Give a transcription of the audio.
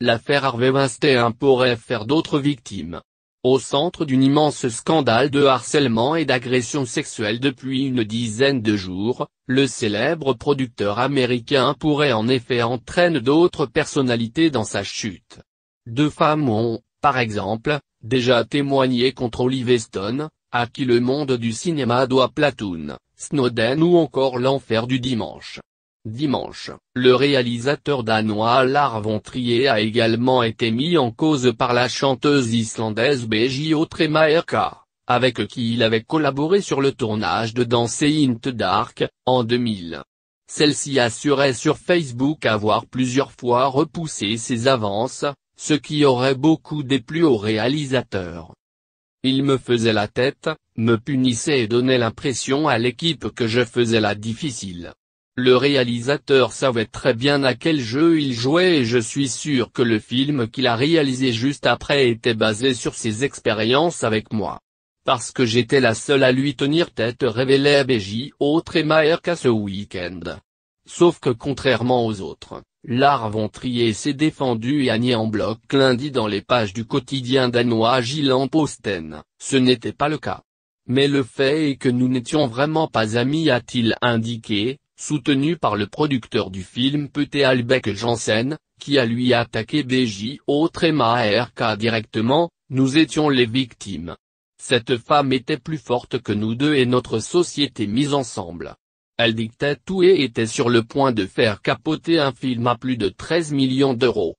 L'affaire Harvey Weinstein pourrait faire d'autres victimes. Au centre d'un immense scandale de harcèlement et d'agression sexuelle depuis une dizaine de jours, le célèbre producteur américain pourrait en effet entraîner d'autres personnalités dans sa chute. Deux femmes ont, par exemple, déjà témoigné contre Olive Stone, à qui le monde du cinéma doit Platoon, Snowden ou encore l'enfer du dimanche. Dimanche, le réalisateur danois Lars von a également été mis en cause par la chanteuse islandaise Björk Tremaerka, avec qui il avait collaboré sur le tournage de Danse Int Dark, en 2000. Celle-ci assurait sur Facebook avoir plusieurs fois repoussé ses avances, ce qui aurait beaucoup déplu au réalisateur. Il me faisait la tête, me punissait et donnait l'impression à l'équipe que je faisais la difficile. Le réalisateur savait très bien à quel jeu il jouait et je suis sûr que le film qu'il a réalisé juste après était basé sur ses expériences avec moi. Parce que j'étais la seule à lui tenir tête à BJ autre et qu'à ce week-end. Sauf que contrairement aux autres, l'art trier s'est défendu et a nié en bloc lundi dans les pages du quotidien danois Gilan Posten, ce n'était pas le cas. Mais le fait est que nous n'étions vraiment pas amis a-t-il indiqué, soutenu par le producteur du film Pete Albeck Janssen, qui a lui attaqué BJO RK directement, nous étions les victimes. Cette femme était plus forte que nous deux et notre société mise ensemble. Elle dictait tout et était sur le point de faire capoter un film à plus de 13 millions d'euros.